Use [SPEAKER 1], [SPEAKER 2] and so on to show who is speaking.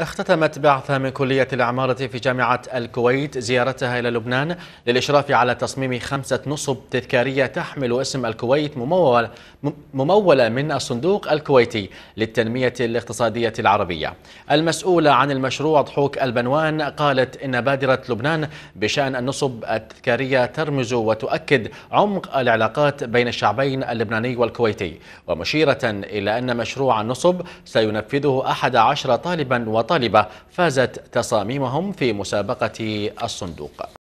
[SPEAKER 1] اختتمت بعثة من كلية العمارة في جامعة الكويت زيارتها إلى لبنان للإشراف على تصميم خمسة نصب تذكارية تحمل اسم الكويت ممولة ممولة من الصندوق الكويتي للتنمية الاقتصادية العربية المسؤولة عن المشروع ضحوك البنوان قالت إن بادرة لبنان بشأن النصب التذكارية ترمز وتؤكد عمق العلاقات بين الشعبين اللبناني والكويتي ومشيرة إلى أن مشروع النصب سينفذه أحد عشر طالبا وطالبة فازت تصاميمهم في مسابقة الصندوق